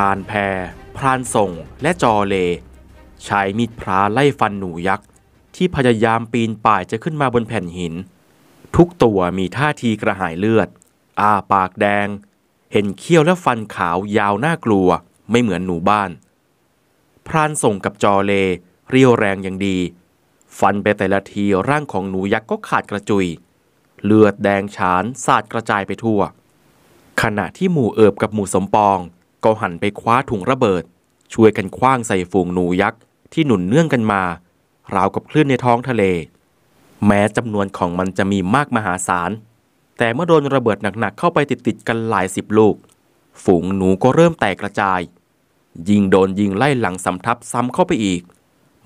รานแพรพรานส่งและจอเล ใช้มีดพระไล่ฟันหนูยักษ์ ที่พยายามปีนป่ายจะขึ้นมาบนแผ่นหิน ทุกตัวมีท่าทีกระหายเลือด อ้าปากแดง เห็นเขี้ยวและฟันขาวยาวน่ากลัว ไม่เหมือนหนูบ้าน พรานส่งกับจอเล เรียวแรงอย่างดี ฟันไปแต่ละทีร่างของหนูยักษ์ก็ขาดกระจุย เลือดแดงฉานสาดกระจายไปทั่ว ขณะที่หมู่เอิบกับหมู่สมปองก็หันไปคว้าถุงระเบิด ช่วยกันคว้างใส่ฝูงหนูยักษ์ที่หนุนเนื่องกันมา ราวกับคลื่นในท้องทะเล แม้จำนวนของมันจะมีมากมหาศาลแต่เมื่อโดนระเบิดหนัก ๆ เข้าไปติดๆกันหลายสิบลูกฝูงหนูก็เริ่มแตกกระจาย ยิงโดนยิงไล่หลังสำทับซ้ำเข้าไปอีก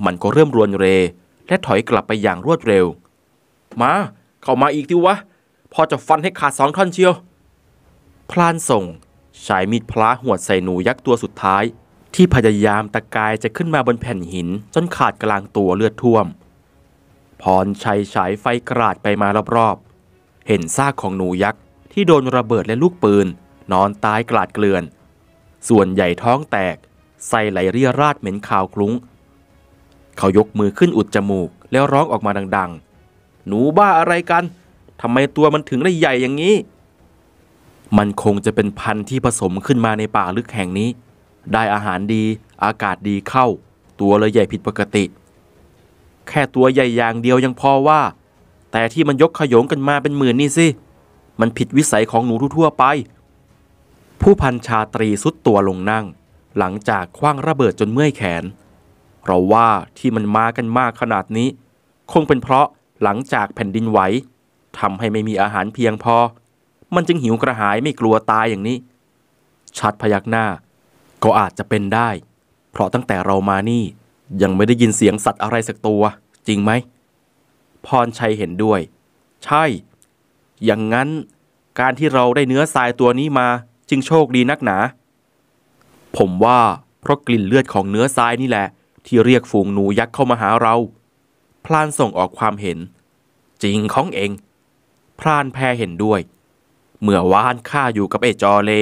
มันก็เริ่มรวนเรและถอยกลับไปอย่างรวดเร็วมาเข้ามาอีกทีวะพอจะฟันให้ขาดสองท่อนเชียวพลานส่งใช้มีดพลาหวดใส่หนูยักษ์ตัวสุดท้าย ที่พยายามตะกายจะขึ้นมาบนแผ่นหินจนขาดกลางตัวเลือดท่วมพรชัยฉายไฟกราดไปมารอบๆเห็นซากของหนูยักษ์ที่โดนระเบิดและลูกปืน นอนตายกลาดเกลื่อน ส่วนใหญ่ท้องแตก ใส่ไหลเรียราดเหม็นขาวคลุ้ง เขายกมือขึ้นอุดจมูกแล้วร้องออกมาดังๆ หนูบ้าอะไรกันทำไมตัวมันถึงได้ใหญ่อย่างนี้มันคงจะเป็นพันธุ์ที่ผสมขึ้นมาในป่าลึกแห่งนี้ ได้อาหารดีอากาศดีเข้า ตัวเลยใหญ่ผิดปกติ แค่ตัวใหญ่อย่างเดียวยังพอว่า แต่ที่มันยกขยงกันมาเป็นหมื่นนี่สิ มันผิดวิสัยของหนูทั่วไป ผู้พันชาตรีสุดตัวลงนั่ง หลังจากคว้างระเบิดจนเมื่อยแขนเราว่าที่มันมากันมากขนาดนี้ คงเป็นเพราะหลังจากแผ่นดินไหวทำให้ไม่มีอาหารเพียงพอมันจึงหิวกระหายไม่กลัวตายอย่างนี้ ชัดพยักหน้า ก็อาจจะเป็นได้ เพราะตั้งแต่เรามานี่ยังไม่ได้ยินเสียงสัตว์อะไรสักตัว จริงไหม พรชัยเห็นด้วย ใช่ อย่างนั้นการที่เราได้เนื้อทรายตัวนี้มา จึงโชคดีนักหนา ผมว่า เพราะกลิ่นเลือดของเนื้อทรายนี่แหละ ที่เรียกฝูงหนูยักษ์เข้ามาหาเรา พลานส่งออกความเห็น จริงของเองพรานแพรเห็นด้วยเมื่อวานข้าอยู่กับไอ้จอเล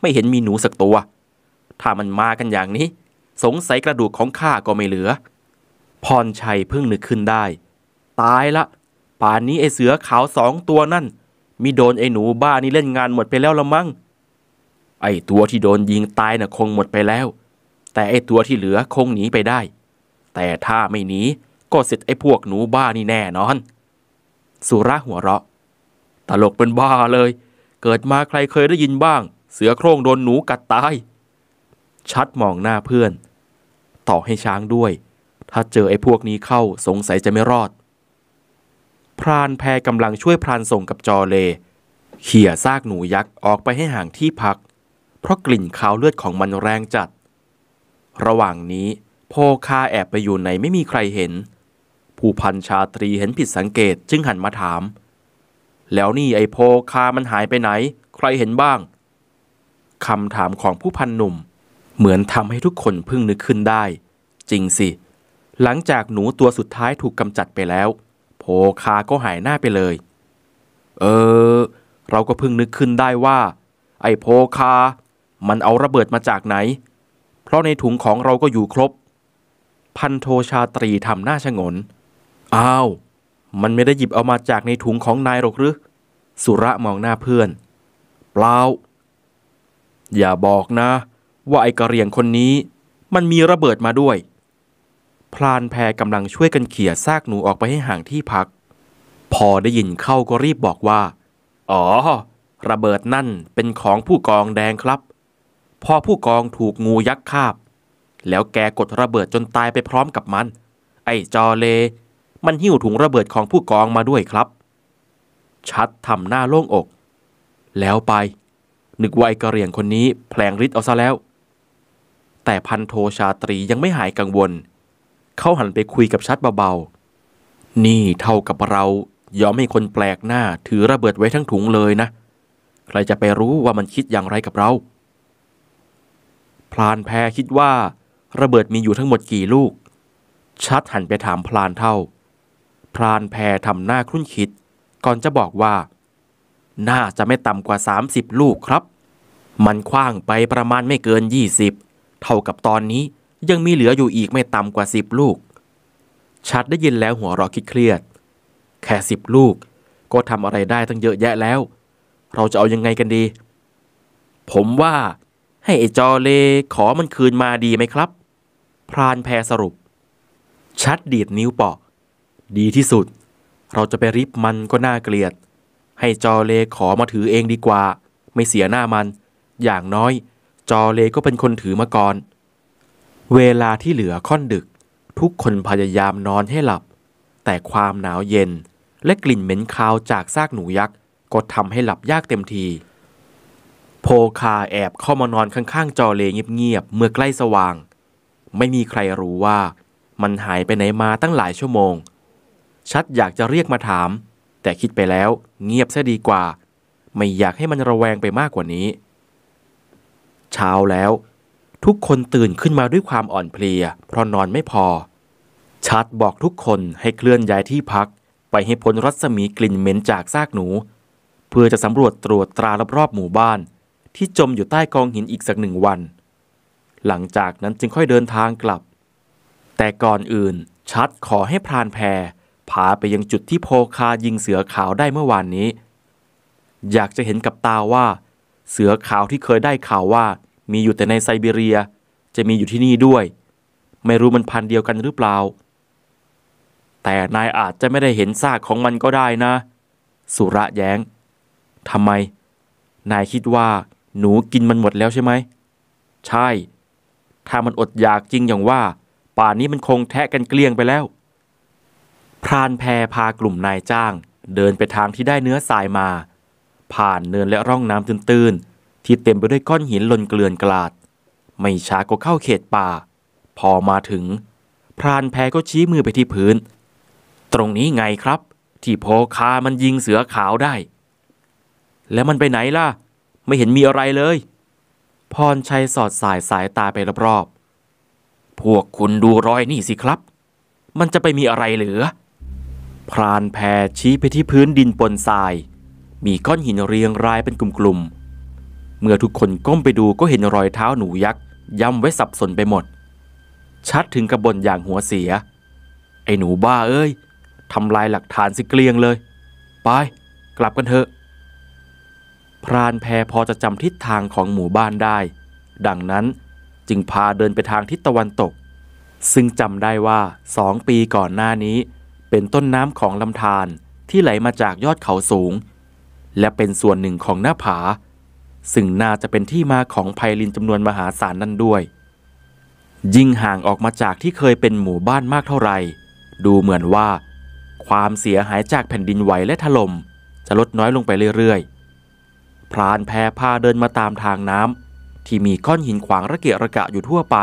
ไม่เห็นมีหนูสักตัว ถ้ามันมากันอย่างนี้ สงสัยกระดูกของข้าก็ไม่เหลือ พรชัยเพิ่งนึกขึ้นได้ ตายละ ป่านนี้ไอ้เสือขาวสองตัวนั่น มีโดนไอ้หนูบ้านี่เล่นงานหมดไปแล้วละมั้งไอ้ตัวที่โดนยิงตายนะ่ะคงหมดไปแล้ว แต่ไอ้ตัวที่เหลือคงหนีไปได้ แต่ถ้าไม่หนีก็เสร็จไอ้พวกหนูบ้านี่แน่นอนสุระหัวเราะตลกเป็นบ้าเลยเกิดมาใครเคยได้ยินบ้าง เสือโคร่งโดนหนูกัดตาย ชัดมองหน้าเพื่อน ต่อให้ช้างด้วย ถ้าเจอไอ้พวกนี้เข้าสงสัยจะไม่รอด พรานแพรกำลังช่วยพรานส่งกับจอเล เขี่ยซากหนูยักษ์ออกไปให้ห่างที่พัก เพราะกลิ่นคาวเลือดของมันแรงจัด ระหว่างนี้ โพคาแอบไปอยู่ไหนไม่มีใครเห็นผู้พันชาตรีเห็นผิดสังเกต จึงหันมาถามแล้วนี่ไอโพคามันหายไปไหน ใครเห็นบ้างคำถามของผู้พันหนุ่ม เหมือนทำให้ทุกคนพึ่งนึกขึ้นได้ จริงสิ หลังจากหนูตัวสุดท้ายถูกกำจัดไปแล้ว โพคาก็หายหน้าไปเลย เออเราก็พึ่งนึกขึ้นได้ว่า ไอโพคา มันเอาระเบิดมาจากไหน เพราะในถุงของเราก็อยู่ครบ พันโทชาตรีทำหน้าชงนอ้าวมันไม่ได้หยิบเอามาจากในถุงของนายหรอกหรือสุระมองหน้าเพื่อน เปล่าอย่าบอกนะ ว่าไอ้กระเรียงคนนี้ มันมีระเบิดมาด้วย พลานแพรกำลังช่วยกันเขี่ยซากหนูออกไปให้ห่างที่พัก พอได้ยินเข้าก็รีบบอกว่า อ๋อ ระเบิดนั่นเป็นของผู้กองแดงครับ พอผู้กองถูกงูยักษ์คาบ แล้วแกกดระเบิดจนตายไปพร้อมกับมัน ไอ้จอเลมันหิ้วถุงระเบิดของผู้กองมาด้วยครับ ชัดทำหน้าโล่งอก แล้วไป นึกว่าไอกระเรียงคนนี้แผลงฤทธิ์เอาซะแล้ว แต่พันโทชาตรียังไม่หายกังวล เขาหันไปคุยกับชัดเบาๆ นี่เท่ากับเรา ยอมให้คนแปลกหน้าถือระเบิดไว้ทั้งถุงเลยนะ ใครจะไปรู้ว่ามันคิดอย่างไรกับเรา พลานแพรคิดว่า ระเบิดมีอยู่ทั้งหมดกี่ลูก ชัดหันไปถามพลานเท่าพรานแพรทำหน้าครุ่นคิด ก่อนจะบอกว่า น่าจะไม่ต่ำกว่า 30 ลูกครับ มันคว้างไปประมาณไม่เกิน 20 เท่ากับตอนนี้ยังมีเหลืออยู่อีกไม่ต่ำกว่า 10 ลูก ชัดได้ยินแล้วหัวเราะคิดเครียดแค่ 10 ลูก ก็ทำอะไรได้ตั้งเยอะแยะแล้ว เราจะเอายังไงกันดี ผมว่า ให้ไอจอเลขอมันคืนมาดีไหมครับ พรานแพรสรุปชัดดีดนิ้วปอกดีที่สุด เราจะไปริบมันก็น่าเกลียด ให้จอเลขอมาถือเองดีกว่า ไม่เสียหน้ามัน อย่างน้อย จอเลก็เป็นคนถือมาก่อน เวลาที่เหลือค่อนดึกทุกคนพยายามนอนให้หลับ แต่ความหนาวเย็น และกลิ่นเหม็นคาวจากซากหนูยักษ์ก็ทำให้หลับยากเต็มที โพคาแอบเข้ามานอนข้างๆ จอเลเงียบๆเมื่อใกล้สว่าง ไม่มีใครรู้ว่ามันหายไปไหนมาตั้งหลายชั่วโมงชัดอยากจะเรียกมาถาม แต่คิดไปแล้วเงียบซะดีกว่า ไม่อยากให้มันระแวงไปมากกว่านี้ เช้าแล้ว ทุกคนตื่นขึ้นมาด้วยความอ่อนเพลียเพราะนอนไม่พอ ชัดบอกทุกคนให้เคลื่อนย้ายที่พักไปให้พ้นรัศมีกลิ่นเหม็นจากซากหนู เพื่อจะสำรวจตรวจตรารอบๆหมู่บ้าน ที่จมอยู่ใต้กองหินอีกสักหนึ่งวัน หลังจากนั้นจึงค่อยเดินทางกลับ แต่ก่อนอื่นชัดขอให้พรานแพรพาไปยังจุดที่โพคายิงเสือขาวได้เมื่อวานนี้ อยากจะเห็นกับตาว่า เสือขาวที่เคยได้ข่าวว่ามีอยู่แต่ในไซบีเรียจะมีอยู่ที่นี่ด้วย ไม่รู้มันพันเดียวกันหรือเปล่า แต่นายอาจจะไม่ได้เห็นซากของมันก็ได้นะ สุระแย้งทำไม นายคิดว่า หนูกินมันหมดแล้วใช่ไหม ใช่ ถ้ามันอดอยากจริงอย่างว่า ป่านนี้มันคงแทะกันเกลี้ยงไปแล้วพรานแพรพากลุ่มนายจ้าง เดินไปทางที่ได้เนื้อทรายมา ผ่านเนินและร่องน้ำตื้น ๆ ที่เต็มไปด้วยก้อนหินหล่นเกลื่อนกลาด ไม่ช้าก็เข้าเขตป่า พอมาถึง พรานแพรก็ชี้มือไปที่พื้น ตรงนี้ไงครับ ที่โพคามันยิงเสือขาวได้ แล้วมันไปไหนล่ะ ไม่เห็นมีอะไรเลยพรชัยสอดสายสายตาไปรอบ ๆ พวกคุณดูรอยนี่สิครับ มันจะไปมีอะไรเหลือพรานแพรชี้ไปที่พื้นดินปนทราย มีก้อนหินเรียงรายเป็นกลุ่มๆเมื่อทุกคนก้มไปดูก็เห็นรอยเท้าหนูยักษ์ย่ำไว้สับสนไปหมด ชัดถึงกระบนอย่างหัวเสีย ไอ้หนูบ้าเอ้ยทำลายหลักฐานสิเกลียงเลย ไปกลับกันเถอะ พรานแพรพอจะจำทิศทางของหมู่บ้านได้ ดังนั้นจึงพาเดินไปทางทิศตะวันตก ซึ่งจำได้ว่าสองปีก่อนหน้านี้เป็นต้นน้ำของลำธารที่ไหลมาจากยอดเขาสูง และเป็นส่วนหนึ่งของหน้าผา ซึ่งน่าจะเป็นที่มาของไพลินจำนวนมหาศาลนั่นด้วย ยิ่งห่างออกมาจากที่เคยเป็นหมู่บ้านมากเท่าไหร่ดูเหมือนว่า ความเสียหายจากแผ่นดินไหวและถล่มจะลดน้อยลงไปเรื่อยๆพรานแพรพาเดินมาตามทางน้ำที่มีก้อนหินขวางระเกะระกะอยู่ทั่วไป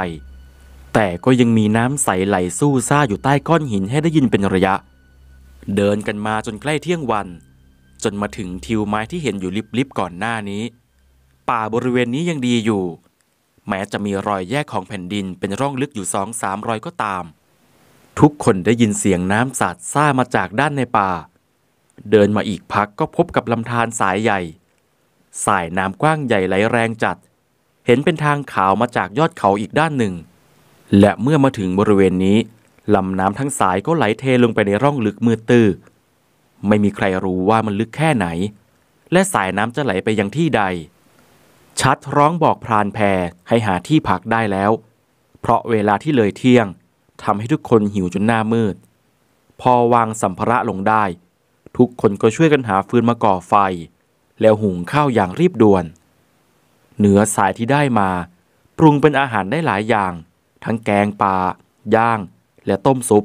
แต่ก็ยังมีน้ำใสไหลสู้ซ่าอยู่ใต้ก้อนหินให้ได้ยินเป็นระยะ เดินกันมาจนใกล้เที่ยงวัน จนมาถึงทิวไม้ที่เห็นอยู่ลิบ ๆ ก่อนหน้านี้ ป่าบริเวณนี้ยังดีอยู่ แม้จะมีรอยแยกของแผ่นดินเป็นร่องลึกอยู่สองสามรอยก็ตาม ทุกคนได้ยินเสียงน้ำสาดซ่ามาจากด้านในป่า เดินมาอีกพักก็พบกับลำธารสายใหญ่ สายน้ำกว้างใหญ่ไหลแรงจัด เห็นเป็นทางขาวมาจากยอดเขาอีกด้านหนึ่งและเมื่อมาถึงบริเวณนี้ลำน้ำทั้งสายก็ไหลเทลงไปในร่องลึกมืดตื้อไม่มีใครรู้ว่ามันลึกแค่ไหน และสายน้ำจะไหลไปยังที่ใด ชัดร้องบอกพรานแพรให้หาที่พักได้แล้ว เพราะเวลาที่เลยเที่ยงทำให้ทุกคนหิวจนหน้ามืด พอวางสัมภาระลงได้ทุกคนก็ช่วยกันหาฟืนมาก่อไฟ แล้วหุงข้าวอย่างรีบด่วนเหนือสายที่ได้มา ปรุงเป็นอาหารได้หลายอย่างทั้งแกงปลาย่าง และต้มซุป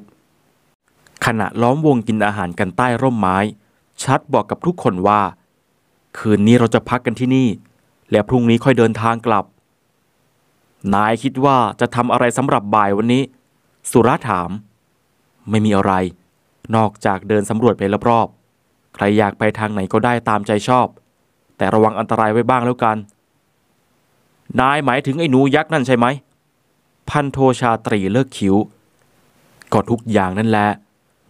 ขณะล้อมวงกินอาหารกันใต้ร่มไม้ ชัดบอกกับทุกคนว่า คืนนี้เราจะพักกันที่นี่ และพรุ่งนี้ค่อยเดินทางกลับ นายคิดว่าจะทำอะไรสำหรับบ่ายวันนี้ สุราถาม ไม่มีอะไร นอกจากเดินสำรวจไปรอบๆใครอยากไปทางไหนก็ได้ตามใจชอบ แต่ระวังอันตรายไว้บ้างแล้วกัน นายหมายถึงไอ้หนูยักษ์นั่นใช่ไหมพันโทชาตรีเลิกคิ้วก็ทุกอย่างนั่นแหละ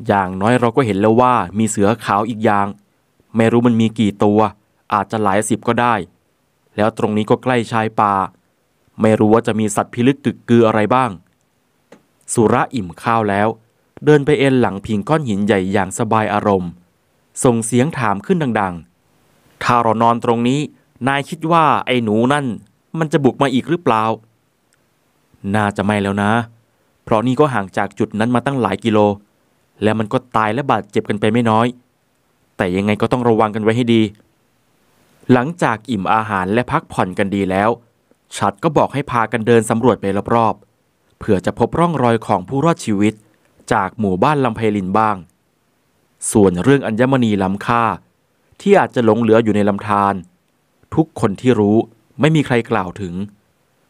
อย่างน้อยเราก็เห็นแล้วว่ามีเสือขาวอีกอย่าง ไม่รู้มันมีกี่ตัว อาจจะหลายสิบก็ได้ แล้วตรงนี้ก็ใกล้ชายป่า ไม่รู้ว่าจะมีสัตว์พิลึกกึกกืออะไรบ้าง สุระอิ่มข้าวแล้ว เดินไปเอ็นหลังพิงก้อนหินใหญ่อย่างสบายอารมณ์ ส่งเสียงถามขึ้นดังๆ ถ้าเรานอนตรงนี้นายคิดว่าไอ้หนูนั่นมันจะบุกมาอีกหรือเปล่าน่าจะไม่แล้วนะ เพราะนี่ก็ห่างจากจุดนั้นมาตั้งหลายกิโล และมันก็ตายและบาดเจ็บกันไปไม่น้อย แต่ยังไงก็ต้องระวังกันไว้ให้ดี หลังจากอิ่มอาหารและพักผ่อนกันดีแล้วชัดก็บอกให้พากันเดินสำรวจไปรอบๆ เผื่อจะพบร่องรอยของผู้รอดชีวิตจากหมู่บ้านลำเพลินบ้าง ส่วนเรื่องอัญมณีล้ำค่า ที่อาจจะหลงเหลืออยู่ในลำธาร ทุกคนที่รู้ไม่มีใครกล่าวถึง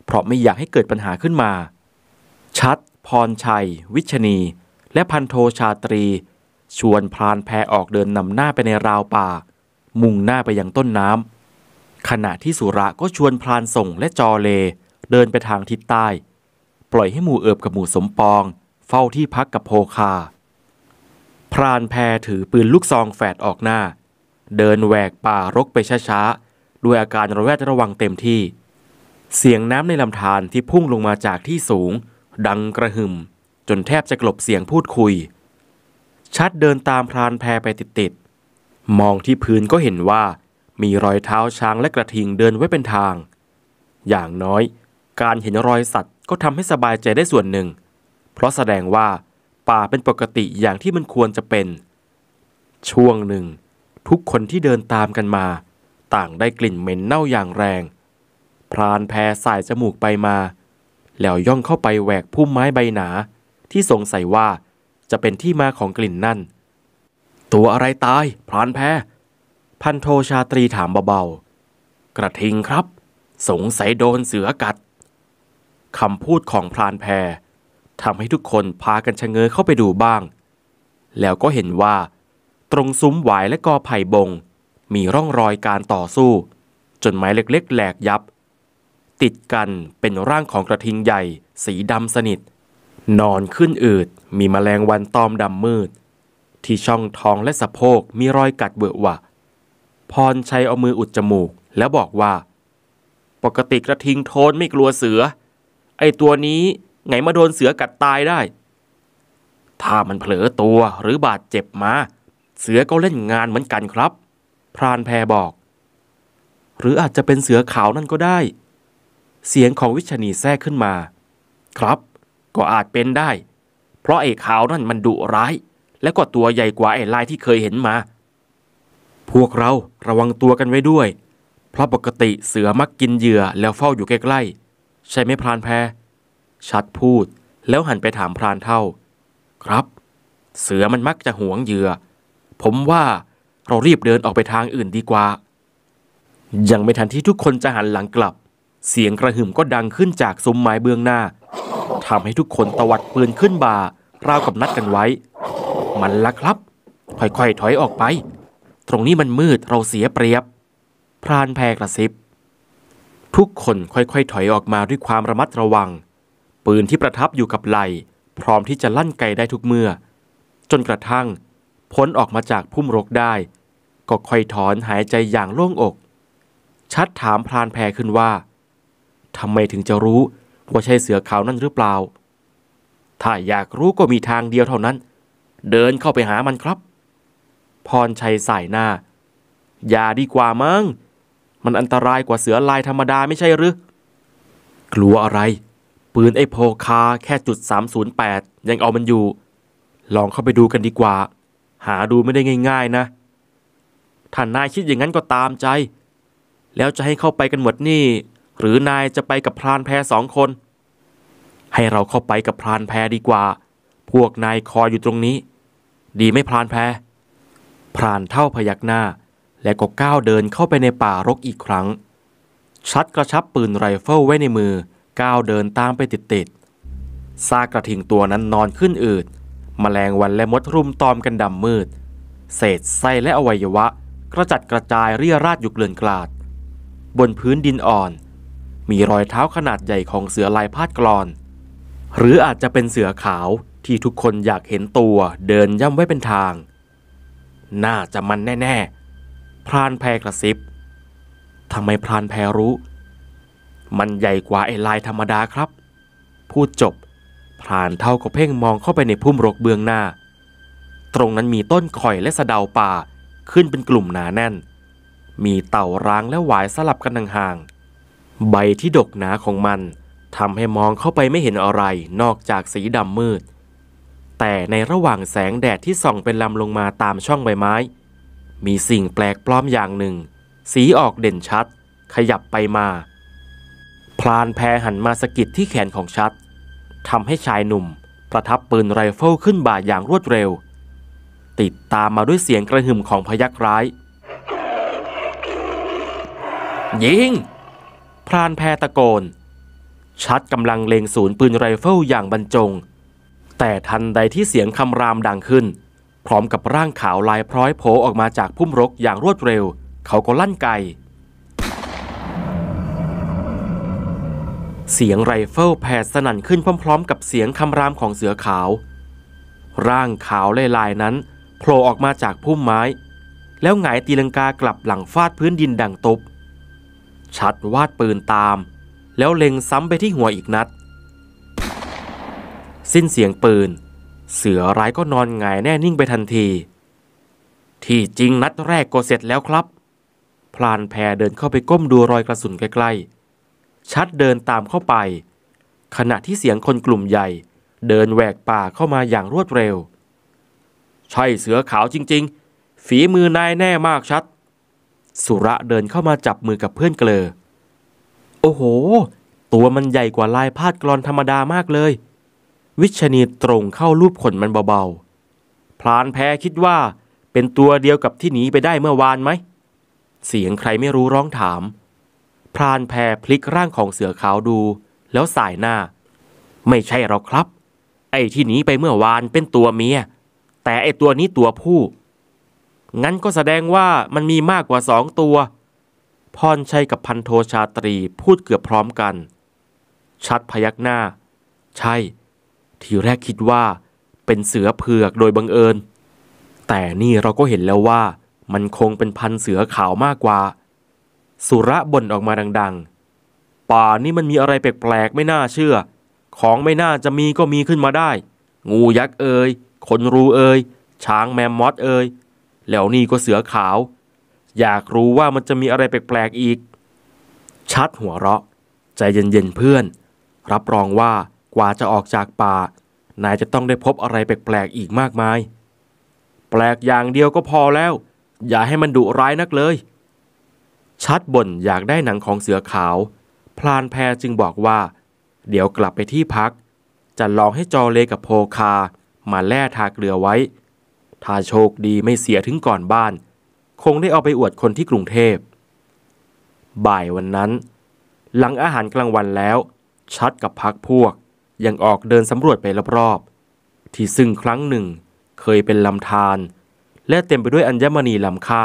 เพราะไม่อยากให้เกิดปัญหาขึ้นมา ชัด พรชัย วิชณี และพันโทชาตรี ชวนพรานแพออกเดินนำหน้าไปในราวป่า มุ่งหน้าไปยังต้นน้ำขณะที่สุระก็ชวนพรานส่งและจอเล เดินไปทางทิศใต้ ปล่อยให้หมู่เอิบกับหมู่สมปอง เฝ้าที่พักกับโพคา พรานแพถือปืนลูกซองแฝดออกหน้า เดินแหวกป่ารกไปช้าๆด้วยอาการระแวดระวังเต็มที่เสียงน้ำในลำธารที่พุ่งลงมาจากที่สูง ดังกระหึ่มจนแทบจะกลบเสียงพูดคุย ชัดเดินตามพรานแพรไปติดติด มองที่พื้นก็เห็นว่ามีรอยเท้าช้างและกระทิงเดินไว้เป็นทาง อย่างน้อย การเห็นรอยสัตว์ก็ทำให้สบายใจได้ส่วนหนึ่ง เพราะแสดงว่าป่าเป็นปกติอย่างที่มันควรจะเป็น ช่วงหนึ่ง ทุกคนที่เดินตามกันมา ต่างได้กลิ่นเหม็นเน่าอย่างแรงพรานแพรสายจมูกไปมา แล้วย่องเข้าไปแหวกพุ่มไม้ใบหนา ที่สงสัยว่าจะเป็นที่มาของกลิ่นนั่น ตัวอะไรตายพรานแพรพันโทชาตรีถามเบาๆ กระทิงครับ สงสัยโดนเสือกัดคำพูดของพรานแพรทำให้ทุกคนพากันชะเง้อเข้าไปดูบ้าง แล้วก็เห็นว่า ตรงซุ้มหวายและกอไผ่บงมีร่องรอยการต่อสู้ จนไม้เล็กๆ แหลกยับติดกันเป็นร่างของกระทิงใหญ่ สีดำสนิท นอนขึ้นอืดมีมแมลงวันตอมดำมืด ที่ช่องท้องและสะโพก มีรอยกัดเบื่อหวะ พรชัยเอามืออุดจมูก แล้วบอกว่า ปกติกระทิงโทนไม่กลัวเสือ ไอตัวนี้ไงมาโดนเสือกัดตายได้ ถ้ามันเผลอตัวหรือบาดเจ็บมา เสือก็เล่นงานเหมือนกันครับ พรานแพรบอก หรืออาจจะเป็นเสือขาวนั่นก็ได้เสียงของวิชณีแทรกขึ้นมา ครับก็อาจเป็นได้ เพราะไอ้ขาวนั่นมันดุร้าย และก็ตัวใหญ่กว่าไอ้ลายที่เคยเห็นมา พวกเราระวังตัวกันไว้ด้วย เพราะปกติเสือมักกินเหยื่อแล้วเฝ้าอยู่ใกล้ๆใช่ไหมพรานแพรชัดพูด แล้วหันไปถามพรานเท่า ครับ เสือมันมักจะหวงเหยื่อ ผมว่าเรารีบเดินออกไปทางอื่นดีกว่า ยังไม่ทันที่ทุกคนจะหันหลังกลับเสียงกระหึ่มก็ดังขึ้นจากซุ้มไม้เบื้องหน้า ทำให้ทุกคนตวัดปืนขึ้นบ่า ราวกับนัดกันไว้ มันละครับ ค่อยๆถอยออกไป ตรงนี้มันมืดเราเสียเปรียบพรานแพรกระซิบ ทุกคนค่อยๆ ถอยออกมาด้วยความระมัดระวัง ปืนที่ประทับอยู่กับไหลพร้อมที่จะลั่นไกได้ทุกเมื่อ จนกระทั่ง พ้นออกมาจากพุ่มรกได้ ก็ค่อยถอนหายใจอย่างโล่งอก ชัดถามพรานแพรขึ้นว่าทำไมถึงจะรู้ว่าใช่เสือขาวนั่นหรือเปล่า ถ้าอยากรู้ก็มีทางเดียวเท่านั้น เดินเข้าไปหามันครับ พรชัยสายหน้า อย่าดีกว่ามั้ง มันอันตรายกว่าเสือลายธรรมดาไม่ใช่หรือกลัวอะไร ปืนไอ้โพคาแค่จุด308ยังเอามันอยู่ ลองเข้าไปดูกันดีกว่า หาดูไม่ได้ง่ายๆนะ ท่านนายคิดอย่างนั้นก็ตามใจ แล้วจะให้เข้าไปกันหมดนี่หรือนายจะไปกับพรานแพสองคน ให้เราเข้าไปกับพรานแพดีกว่า พวกนายคอยอยู่ตรงนี้ ดีไม่พรานแพพรานเท่าพยักหน้า และก็ก้าวเดินเข้าไปในป่ารกอีกครั้ง ชัดกระชับปืนไรเฟิลไว้ในมือ ก้าวเดินตามไปติดๆซากกระถิงตัวนั้นนอนขึ้นอืดมแมลงวันและมดรุมตอมกันดำมืด เศษไส้และอวัยวะ กระจัดกระจายเรี่ยราดอยู่เกลื่อนกลาด บนพื้นดินอ่อนมีรอยเท้าขนาดใหญ่ของเสือลายพาดกรอน หรืออาจจะเป็นเสือขาวที่ทุกคนอยากเห็นตัวเดินย่ำไว้เป็นทาง น่าจะมันแน่ ๆ พรานแพรกระซิบทำไมพรานแพรรู้ มันใหญ่กว่าไอ้ลายธรรมดาครับ พูดจบพรานเท่าก็เพ่งมองเข้าไปในพุ่มรกเบื้องหน้า ตรงนั้นมีต้นข่อยและสะเดาป่าขึ้นเป็นกลุ่มหนาแน่น มีเต่าร้างและหวายสลับกันห่างๆใบที่ดกหนาของมันทำให้มองเข้าไปไม่เห็นอะไรนอกจากสีดำมืด แต่ในระหว่างแสงแดดที่ส่องเป็นลำลงมาตามช่องใบไม้ มีสิ่งแปลกปลอมอย่างหนึ่ง สีออกเด่นชัด ขยับไปมา พลานแพหันมาสกิดที่แขนของชัดทำให้ชายหนุ่ม ประทับปืนไรเฟิลขึ้นบ่าอย่างรวดเร็ว ติดตามมาด้วยเสียงกระหึ่มของพยักร้ายยิงพรานแพรตะโกน ชัดกำลังเล็งศูนย์ปืนไรเฟิลอย่างบรรจง แต่ทันใดที่เสียงคำรามดังขึ้น พร้อมกับร่างขาวลายพร้อยโผล่ออกมาจากพุ่มรกอย่างรวดเร็ว เขาก็ลั่นไก เสียงไรเฟิลแผดสนั่นขึ้นพร้อมๆ กับเสียงคำรามของเสือขาว ร่างขาวลายๆนั้นโผล่ออกมาจากพุ่มไม้ แล้วหงายตีลังกากลับหลังฟาดพื้นดินดังตุบชัดวาดปืนตาม แล้วเล็งซ้ำไปที่หัวอีกนัด สิ้นเสียงปืน เสือร้ายก็นอนงายแน่นิ่งไปทันที ที่จริงนัดแรกก็เสร็จแล้วครับ พลานแพรเดินเข้าไปก้มดูรอยกระสุนใกล้ๆชัดเดินตามเข้าไป ขณะที่เสียงคนกลุ่มใหญ่ เดินแหวกป่าเข้ามาอย่างรวดเร็ว ใช่เสือขาวจริง ๆ ฝีมือนายแน่มากชัดสุระเดินเข้ามาจับมือกับเพื่อนเกลอ โอ้โห ตัวมันใหญ่กว่าลายพาดกรอนธรรมดามากเลย วิชนีตรงเข้ารูปขนมันเบาๆพลานแพ้คิดว่า เป็นตัวเดียวกับที่หนีไปได้เมื่อวานไหม เสียงใครไม่รู้ร้องถาม พรานแพรพลิกร่างของเสือขาวดู แล้วสายหน้า ไม่ใช่หรอกครับ ไอ้ที่หนีไปเมื่อวานเป็นตัวเมีย แต่ไอ้ตัวนี้ตัวผู้งั้นก็แสดงว่ามันมีมากกว่าสองตัวพรชัยกับพันโทชาตรีพูดเกือบพร้อมกัน ชัดพยักหน้า ใช่ ทีแรกคิดว่า เป็นเสือเผือกโดยบังเอิญ แต่นี่เราก็เห็นแล้วว่า มันคงเป็นพันเสือขาวมากกว่า สุระบ่นออกมาดัง ๆ ป่านี่มันมีอะไรแปลกๆ ไม่น่าเชื่อ ของไม่น่าจะมีก็มีขึ้นมาได้ งูยักษ์เอ่ยขนรูเอ่ยช้างแมมมอสเอ่ยแล้วนี่ก็เสือขาว อยากรู้ว่ามันจะมีอะไรแปลกๆอีก ชัดหัวเราะ ใจเย็นๆเพื่อน รับรองว่ากว่าจะออกจากป่า นายจะต้องได้พบอะไรแปลกๆอีกมากมาย แปลกอย่างเดียวก็พอแล้ว อย่าให้มันดุร้ายนักเลย ชัดบ่นอยากได้หนังของเสือขาว พลานแพรจึงบอกว่า เดี๋ยวกลับไปที่พักจะลองให้จอเลกับโพคา มาแล่ทากเรือไว้ถ้าโชคดีไม่เสียถึงก่อนบ้าน คงได้เอาไปอวดคนที่กรุงเทพ บ่ายวันนั้น หลังอาหารกลางวันแล้ว ชัดกับพักพวกยังออกเดินสำรวจไปรอบๆ ที่ซึ่งครั้งหนึ่งเคยเป็นลำธารและเต็มไปด้วยอัญมณีล้ำค่า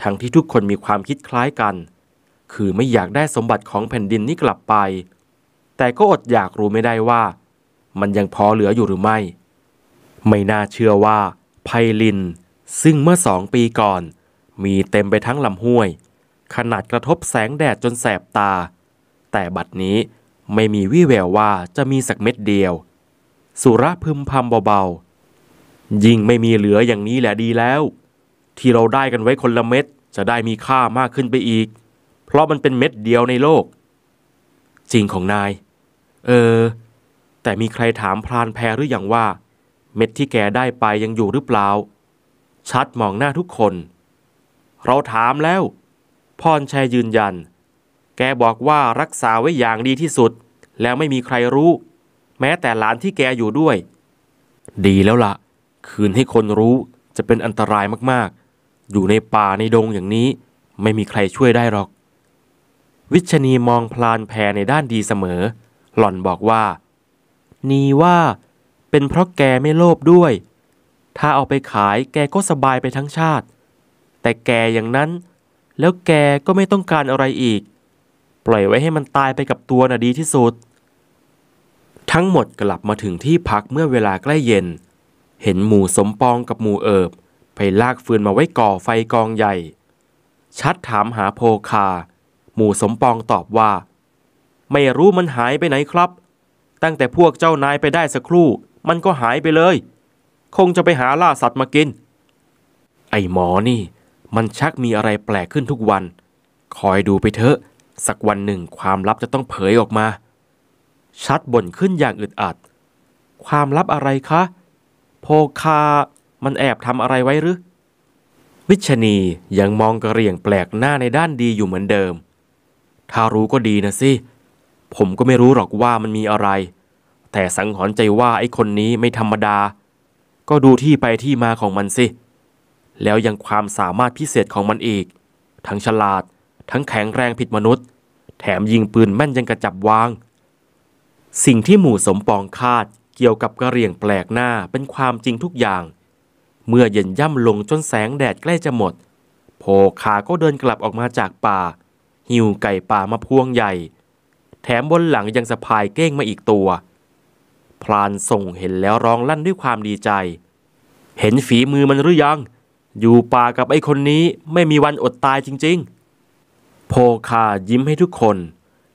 ทั้งที่ทุกคนมีความคิดคล้ายกัน คือไม่อยากได้สมบัติของแผ่นดินนี้กลับไป แต่ก็อดอยากรู้ไม่ได้ว่า มันยังพอเหลืออยู่หรือไม่ ไม่น่าเชื่อว่าไพลิน ซึ่งเมื่อสองปีก่อน มีเต็มไปทั้งลำห้วย ขนาดกระทบแสงแดดจนแสบตา แต่บัดนี้ไม่มีวี่แววว่าจะมีสักเม็ดเดียว สุระพึมพำเบาๆ ยิ่งไม่มีเหลืออย่างนี้แหละดีแล้ว ที่เราได้กันไว้คนละเม็ดจะได้มีค่ามากขึ้นไปอีก เพราะมันเป็นเม็ดเดียวในโลก จริงของนาย เออ แต่มีใครถามพรานแพรหรืออยังว่าเม็ดที่แกได้ไปยังอยู่หรือเปล่า ชัดมองหน้าทุกคน เราถามแล้วพรชัยยืนยัน แกบอกว่ารักษาไว้อย่างดีที่สุด แล้วไม่มีใครรู้ แม้แต่หลานที่แกอยู่ด้วย ดีแล้วละ่ะ คืนให้คนรู้จะเป็นอันตรายมากๆ อยู่ในป่าในดงอย่างนี้ ไม่มีใครช่วยได้หรอก วิชนีมองพลานแพรในด้านดีเสมอ หล่อนบอกว่า นีว่าเป็นเพราะแกไม่โลภด้วย ถ้าเอาไปขายแกก็สบายไปทั้งชาติ แต่แกอย่างนั้น แล้วแกก็ไม่ต้องการอะไรอีก ปล่อยไว้ให้มันตายไปกับตัวน่ะดีที่สุด ทั้งหมดกลับมาถึงที่พักเมื่อเวลาใกล้เย็น เห็นหมู่สมปองกับหมู่เอิบ ไปลากฟืนมาไว้ก่อไฟกองใหญ่ ชัดถามหาโพคา หมู่สมปองตอบว่า ไม่รู้มันหายไปไหนครับ ตั้งแต่พวกเจ้านายไปได้สักครู่มันก็หายไปเลย คงจะไปหาล่าสัตว์มากิน ไอ้หมอนี่ มันชักมีอะไรแปลกขึ้นทุกวัน คอยดูไปเถอะ สักวันหนึ่งความลับจะต้องเผยออกมา ชัดบ่นขึ้นอย่างอึดอัด ความลับอะไรคะ โพคา มันแอบทำอะไรไว้หรือ วิชนียังมองกระเรียงแปลกหน้าในด้านดีอยู่เหมือนเดิม ถ้ารู้ก็ดีนะสิ ผมก็ไม่รู้หรอกว่ามันมีอะไรแต่สังหรณ์ใจว่า ไอ้คนนี้ไม่ธรรมดา ก็ดูที่ไปที่มาของมันสิ แล้วยังความสามารถพิเศษของมันอีก ทั้งฉลาด ทั้งแข็งแรงผิดมนุษย์ แถมยิงปืนแม่นยังกระจับวาง สิ่งที่หมู่สมปองคาด เกี่ยวกับกระเรี่ยงแปลกหน้าเป็นความจริงทุกอย่าง เมื่อเย็นย่ำลงจนแสงแดดใกล้จะหมด โพคาก็เดินกลับออกมาจากป่า หิวไก่ป่ามาพวงใหญ่ แถมบนหลังยังสะพายเก้งมาอีกตัวพรานส่งเห็นแล้วร้องลั่นด้วยความดีใจ เห็นฝีมือมันหรือยัง อยู่ป่ากับไอ้คนนี้ไม่มีวันอดตายจริงๆ โพคายิ้มให้ทุกคน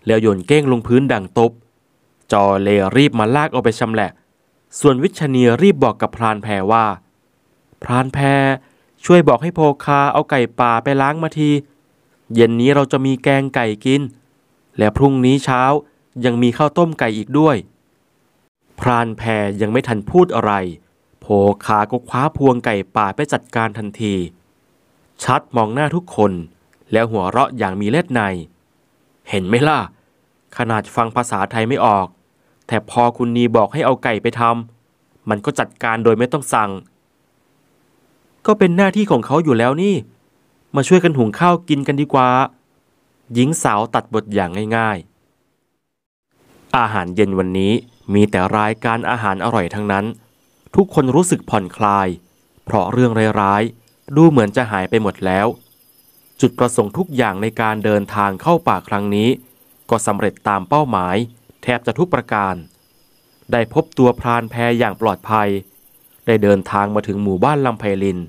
แล้วโยนเก้งลงพื้นดังตบ จอเลรีบมาลากเอาไปชำแหละ ส่วนวิชเนียรีบบอกกับพรานแพรว่า พรานแพรช่วยบอกให้โพคาเอาไก่ป่าไปล้างมาที เย็นนี้เราจะมีแกงไก่กิน และพรุ่งนี้เช้ายังมีข้าวต้มไก่อีกด้วยพรานแพรยังไม่ทันพูดอะไรโผขาก็คว้าพวงไก่ป่าไปจัดการทันที ชัดมองหน้าทุกคน แล้วหัวเราะอย่างมีเล็ดใน เห็นไหมล่ะ ขนาดฟังภาษาไทยไม่ออก แต่พอคุณนีบอกให้เอาไก่ไปทำมันก็จัดการโดยไม่ต้องสั่ง ก็เป็นหน้าที่ของเขาอยู่แล้วนี่ มาช่วยกันหุงข้าวกินกันดีกว่า หญิงสาวตัดบทอย่างง่าย ๆ อาหารเย็นวันนี้มีแต่รายการอาหารอร่อยทั้งนั้น ทุกคนรู้สึกผ่อนคลาย เพราะเรื่องร้ายๆ ดูเหมือนจะหายไปหมดแล้ว จุดประสงค์ทุกอย่างในการเดินทางเข้าป่าครั้งนี้ ก็สำเร็จตามเป้าหมาย แทบจะทุกประการ ได้พบตัวพรานแพอย่างปลอดภัย ได้เดินทางมาถึงหมู่บ้านลำไพลิน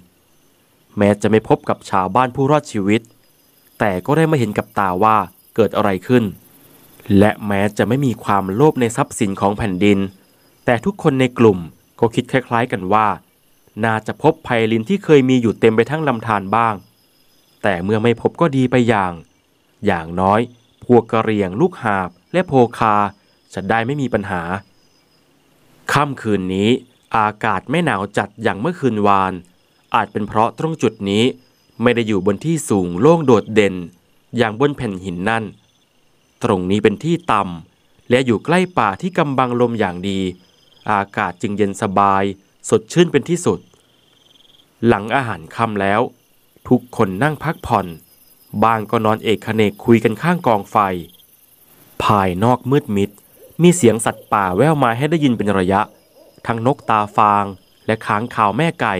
แม้จะไม่พบกับชาวบ้านผู้รอดชีวิต แต่ก็ได้มาเห็นกับตาว่าเกิดอะไรขึ้นและแม้จะไม่มีความโลภในทรัพย์สินของแผ่นดิน แต่ทุกคนในกลุ่ม ก็คิดคล้าย ๆกันว่า น่าจะพบไพลินที่เคยมีอยู่เต็มไปทั้งลำธารบ้าง แต่เมื่อไม่พบก็ดีไปอย่าง อย่างน้อย พวกกระเรียงลูกหาบและโพคาจะได้ไม่มีปัญหา ค่ำคืนนี้อากาศไม่หนาวจัดอย่างเมื่อคืนวาน อาจเป็นเพราะตรงจุดนี้ ไม่ได้อยู่บนที่สูงโล่งโดดเด่น อย่างบนแผ่นหินนั่นตรงนี้เป็นที่ต่ำและอยู่ใกล้ป่าที่กำบังลมอย่างดี อากาศจึงเย็นสบาย สดชื่นเป็นที่สุด หลังอาหารค่ำแล้ว ทุกคนนั่งพักผ่อนบางก็นอนเอกคเนกคุยกันข้างกองไฟ ภายนอกมืดมิด มีเสียงสัตว์ป่าแว่วมาให้ได้ยินเป็นระยะ ทั้งนกตาฟางและค้างข่าวแม่ไก่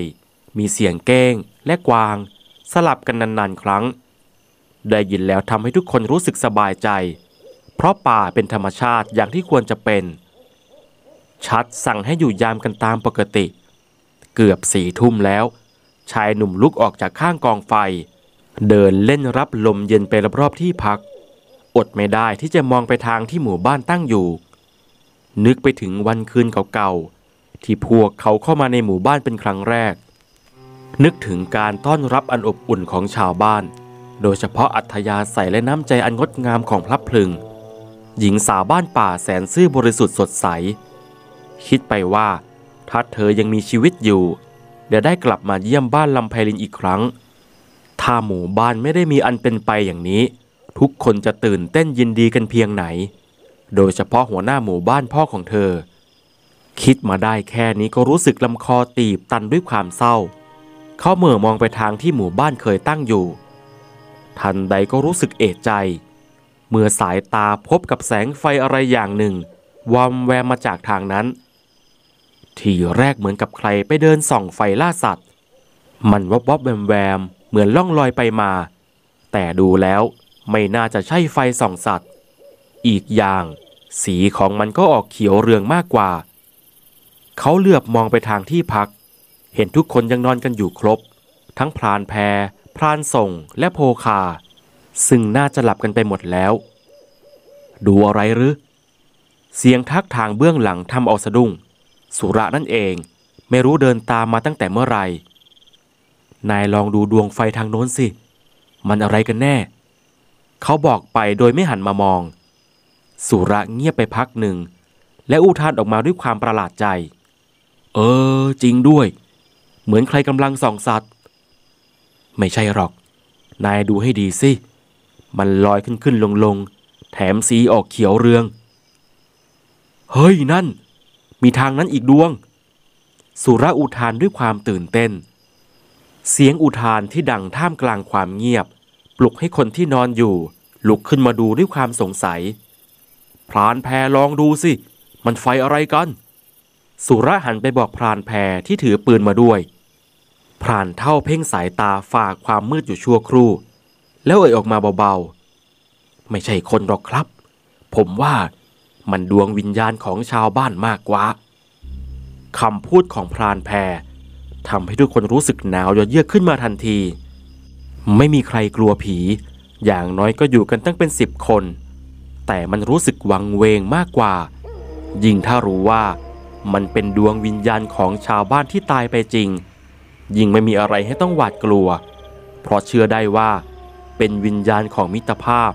มีเสียงเก้งและกวาง สลับกันนานๆครั้ง ได้ยินแล้วทำให้ทุกคนรู้สึกสบายใจเพราะป่าเป็นธรรมชาติอย่างที่ควรจะเป็น ชัดสั่งให้อยู่ยามกันตามปกติ เกือบสี่ทุ่มแล้ว ชายหนุ่มลุกออกจากข้างกองไฟ เดินเล่นรับลมเย็นไปรอบๆที่พัก อดไม่ได้ที่จะมองไปทางที่หมู่บ้านตั้งอยู่ นึกไปถึงวันคืนเก่าๆ ที่พวกเขาเข้ามาในหมู่บ้านเป็นครั้งแรก นึกถึงการต้อนรับอันอบอุ่นของชาวบ้าน โดยเฉพาะอัธยาศัยและน้ำใจอันงดงามของพลับพลึงหญิงสาวบ้านป่าแสนซื่อบริสุทธิ์สดใส คิดไปว่า ถ้าเธอยังมีชีวิตอยู่และได้กลับมาเยี่ยมบ้านลำไพลินอีกครั้ง ถ้าหมู่บ้านไม่ได้มีอันเป็นไปอย่างนี้ ทุกคนจะตื่นเต้นยินดีกันเพียงไหน โดยเฉพาะหัวหน้าหมู่บ้านพ่อของเธอ คิดมาได้แค่นี้ก็รู้สึกลำคอตีบตันด้วยความเศร้า เขาเมื่อมองไปทางที่หมู่บ้านเคยตั้งอยู่ ทันใดก็รู้สึกเอะใจเมื่อสายตาพบกับแสงไฟอะไรอย่างหนึ่ง วอมแวมมาจากทางนั้นทีแรกเหมือนกับใครไปเดินส่องไฟล่าสัตว์ มันวบวับแวมแวมเหมือนล่องลอยไปมา แต่ดูแล้วไม่น่าจะใช่ไฟส่องสัตว์ อีกอย่าง สีของมันก็ออกเขียวเรืองมากกว่า เขาเหลือบมองไปทางที่พัก เห็นทุกคนยังนอนกันอยู่ครบ ทั้งพรานแพรพรานส่งและโพคาซึ่งน่าจะหลับกันไปหมดแล้ว ดูอะไรหรือ เสียงทักทางเบื้องหลังทำเอาสะดุ้งสุระนั่นเอง ไม่รู้เดินตามมาตั้งแต่เมื่อไหร่ นายลองดูดวงไฟทางโน้นสิ มันอะไรกันแน่ เขาบอกไปโดยไม่หันมามอง สุระเงียบไปพักหนึ่ง และอุทานออกมาด้วยความประหลาดใจ เออ จริงด้วย เหมือนใครกำลังส่องสัตว์ ไม่ใช่หรอก นายดูให้ดีสิมันลอยขึ้นขึ้นลงลงแถมสีออกเขียวเรือง เฮ้ยนั่น มีทางนั้นอีกดวง สุระอุทานด้วยความตื่นเต้น เสียงอุทานที่ดังท่ามกลางความเงียบ ปลุกให้คนที่นอนอยู่ ลุกขึ้นมาดูด้วยความสงสัยพรานแพรลองดูสิ มันไฟอะไรกัน สุระหันไปบอกพรานแพรที่ถือปืนมาด้วยพรานเท่าเพ่งสายตาฝ่าความมืดอยู่ชั่วครู่แล้วเอ่ยออกมาเบาๆ ไม่ใช่คนหรอกครับ ผมว่ามันดวงวิญญาณของชาวบ้านมากกว่า คำพูดของพรานแพรทำให้ทุกคนรู้สึกหนาวยดเยือกขึ้นมาทันที ไม่มีใครกลัวผี อย่างน้อยก็อยู่กันตั้งเป็นสิบคน แต่มันรู้สึกวังเวงมากกว่า ยิ่งถ้ารู้ว่ามันเป็นดวงวิญญาณของชาวบ้านที่ตายไปจริง ยิ่งไม่มีอะไรให้ต้องหวาดกลัว เพราะเชื่อได้ว่าเป็นวิญญาณของมิตรภาพ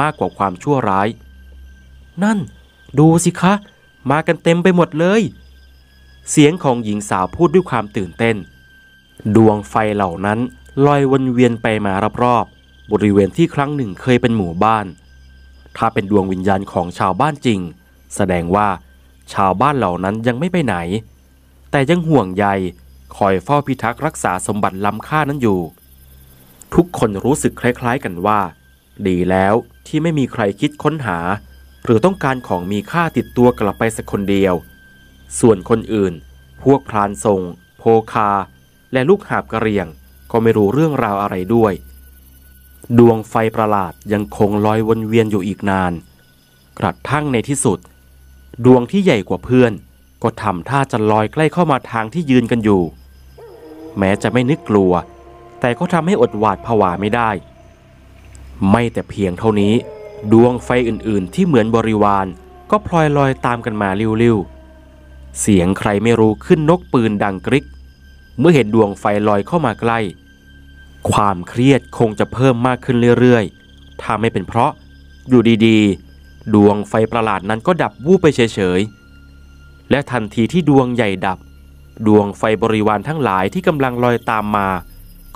มากกว่าความชั่วร้าย นั่น ดูสิคะ มากันเต็มไปหมดเลย เสียงของหญิงสาวพูดด้วยความตื่นเต้น ดวงไฟเหล่านั้นลอยวนเวียนไปมารอบๆ บริเวณที่ครั้งหนึ่งเคยเป็นหมู่บ้าน ถ้าเป็นดวงวิญญาณของชาวบ้านจริง แสดงว่าชาวบ้านเหล่านั้นยังไม่ไปไหน แต่ยังห่วงใยคอยเฝ้าพิทักษ์รักษาสมบัติล้ำค่านั้นอยู่ทุกคนรู้สึกคล้ายๆกันว่า ดีแล้วที่ไม่มีใครคิดค้นหา หรือต้องการของมีค่าติดตัวกลับไปสักคนเดียว ส่วนคนอื่น พวกพรานทรงโพคา และลูกหาบกระเรียงก็ไม่รู้เรื่องราวอะไรด้วย ดวงไฟประหลาด ยังคงลอยวนเวียนอยู่อีกนาน กระทั่งในที่สุด ดวงที่ใหญ่กว่าเพื่อน ก็ทำท่าจะลอยใกล้เข้ามาทางที่ยืนกันอยู่ แม้จะไม่นึกกลัวแต่ก็ทำให้อดหวาดผวาไม่ได้ ไม่แต่เพียงเท่านี้ ดวงไฟอื่น ๆ ที่เหมือนบริวารก็พลอยลอยตามกันมาลิ้วๆ เสียงใครไม่รู้ขึ้นนกปืนดังกริก เมื่อเห็นดวงไฟลอยเข้ามาใกล้ ความเครียดคงจะเพิ่มมากขึ้นเรื่อย ๆ ถ้าไม่เป็นเพราะอยู่ดีๆ ดวงไฟประหลาดนั้นก็ดับวูบไปเฉย ๆ และทันทีที่ดวงใหญ่ดับ ดวงไฟบริวารทั้งหลายที่กำลังลอยตามมา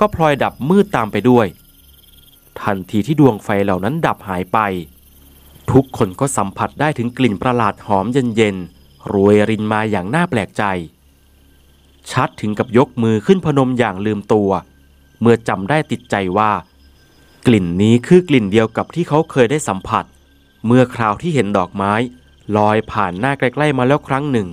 ก็พลอยดับมืดตามไปด้วย ทันทีที่ดวงไฟเหล่านั้นดับหายไป ทุกคนก็สัมผัสได้ถึงกลิ่นประหลาดหอมเย็นๆรวยรินมาอย่างน่าแปลกใจ ชัดถึงกับยกมือขึ้นพนมอย่างลืมตัว เมื่อจำได้ติดใจว่า กลิ่นนี้คือกลิ่นเดียวกับที่เขาเคยได้สัมผัส เมื่อคราวที่เห็นดอกไม้ ลอยผ่านหน้าใกล้ ๆ มาแล้วครั้งหนึ่ง